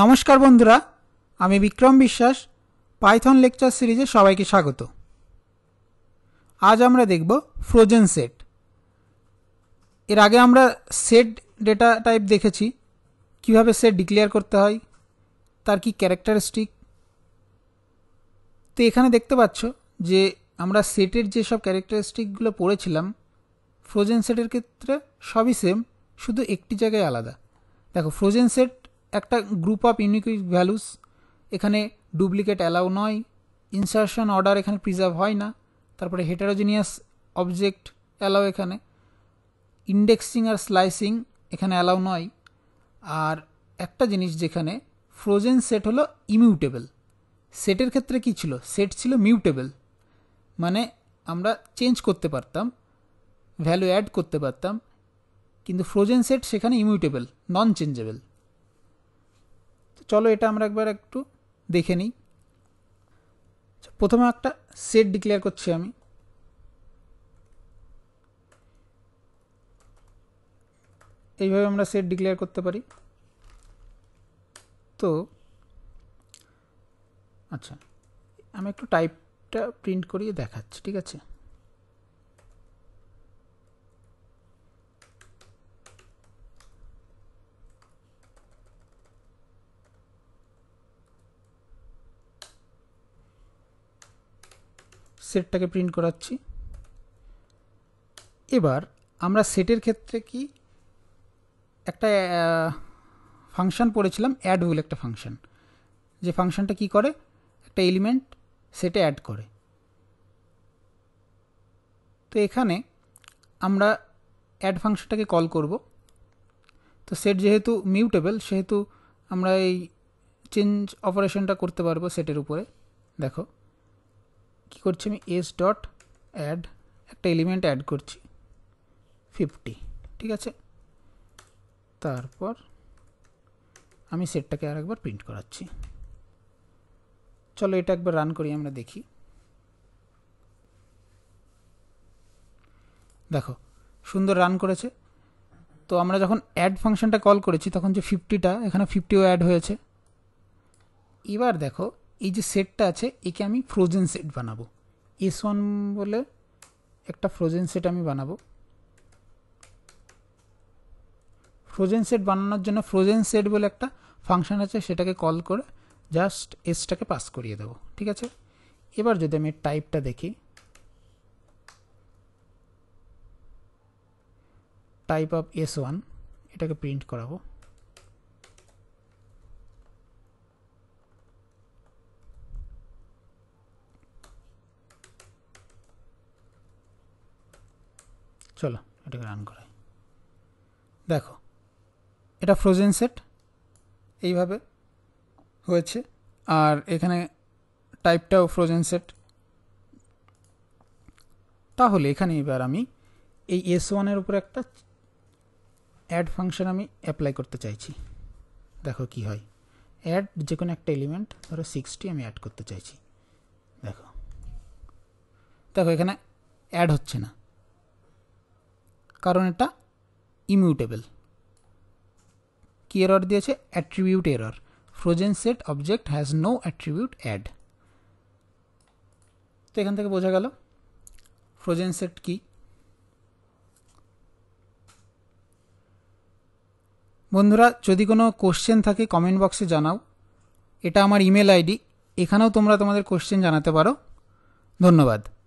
নমস্কার বন্ধুরা আমি বিক্রম বিশ্বাস পাইথন লেকচার সিরিজে সবাইকে স্বাগত আজ আমরা দেখব ফ্রোজেন সেট এর আগে আমরা সেট ডেটা টাইপ দেখেছি কিভাবে সেট ডিক্লেয়ার করতে হয় তার কি ক্যারেক্টারিস্টিক তো এখানে দেখতে পাচ্ছ যে আমরা সেটের যেসব ক্যারেক্টারিস্টিকগুলো পড়েছিলাম ফ্রোজেন সেটের ক্ষেত্রে সবই সেম শুধু একটি জায়গায় আলাদা দেখো ফ্রোজেন সেট একটা গ্রুপ অফ ইউনিক ভ্যালুস এখানে ডুপ্লিকেট অ্যালাউ নয় ইনসার্শন অর্ডার এখানে প্রিজার্ভ হয় না তারপরে হেটারোজিনিয়াস অবজেক্ট অ্যালাউ এখানে ইন্ডেক্সিং আর স্লাইসিং এখানে অ্যালাউ নয় আর একটা জিনিস যেখানে ফ্রোজেন সেট হলো ইমিউটেবল সেটের ক্ষেত্রে কি ছিল সেট ছিল মিউটেবল মানে আমরা চেঞ্জ করতে পারতাম ভ্যালু অ্যাড করতে পারতাম কিন্তু ফ্রোজেন সেট সেখানে ইমিউটেবল নন চেঞ্জেবল চলো এটা আমরা একবার একটু দেখে নিই প্রথমে একটা সেট ডিক্লেয়ার করছি আমি এইভাবে আমরা সেট ডিক্লেয়ার করতে পারি তো আচ্ছা আমি একটু টাইপটা প্রিন্ট করিয়ে দেখাচ্ছি ঠিক আছে সেটটাকে প্রিন্ট করাচ্ছি এবার আমরা সেটের ক্ষেত্রে কি একটা ফাংশন পড়েছিলাম অ্যাড হুইল একটা ফাংশন যে ফাংশনটা কি করে একটা এলিমেন্ট সেটে অ্যাড করে তো এখানে আমরা অ্যাড ফাংশনটাকে কল করব তো সেট যেহেতু মিউটেবল সেহেতু আমরা এই চেঞ্জ অপারেশনটা করতে পারবো সেটের উপরে দেখো কি করছি আমি এস ডট অ্যাড একটা এলিমেন্ট অ্যাড করছি ফিফটি ঠিক আছে তারপর আমি সেটটাকে আর একবার প্রিন্ট করাচ্ছি চলো এটা একবার রান করি আমরা দেখি দেখো সুন্দর রান করেছে তো আমরা যখন অ্যাড ফাংশনটা কল করেছি তখন যে ফিফটিটা এখানে ফিফটিও অ্যাড হয়েছে এবার দেখো এই যে সেটটা আছে একে আমি ফ্রোজেন সেট বানাবো এস ওয়ান বলে একটা ফ্রোজেন সেট আমি বানাবো ফ্রোজেন সেট বানানোর জন্য ফ্রোজেন সেট বলে একটা ফাংশন আছে সেটাকে কল করে জাস্ট এসটাকে পাস করিয়ে দেবো ঠিক আছে এবার যদি আমি টাইপটা দেখি টাইপ অফ এস ওয়ান এটাকে প্রিন্ট করাবো চলো এটাকে রান করাই দেখো এটা ফ্রোজেন সেট এইভাবে হয়েছে আর এখানে টাইপটাও ফ্রোজেন সেট তাহলে এখানে এবার আমি এই এস ওয়ানের উপর একটা অ্যাড ফাংশন আমি অ্যাপ্লাই করতে চাইছি দেখো কি হয় অ্যাড যে কোনো একটা এলিমেন্ট ধরো সিক্সটি আমি অ্যাড করতে চাইছি দেখো দেখো এখানে অ্যাড হচ্ছে না কারণ এটা ইমিউটেবল কি এরর দিয়েছে attribute error frozen set object has no attribute add তো এখান থেকে বোঝা গেল ফ্রোজেন সেট কি বন্ধুরা যদি কোনো কোশ্চেন থাকে কমেন্ট বক্সে জানাও এটা আমার ইমেল আইডি এখানেও তোমরা তোমাদের কোশ্চেন জানাতে পারো ধন্যবাদ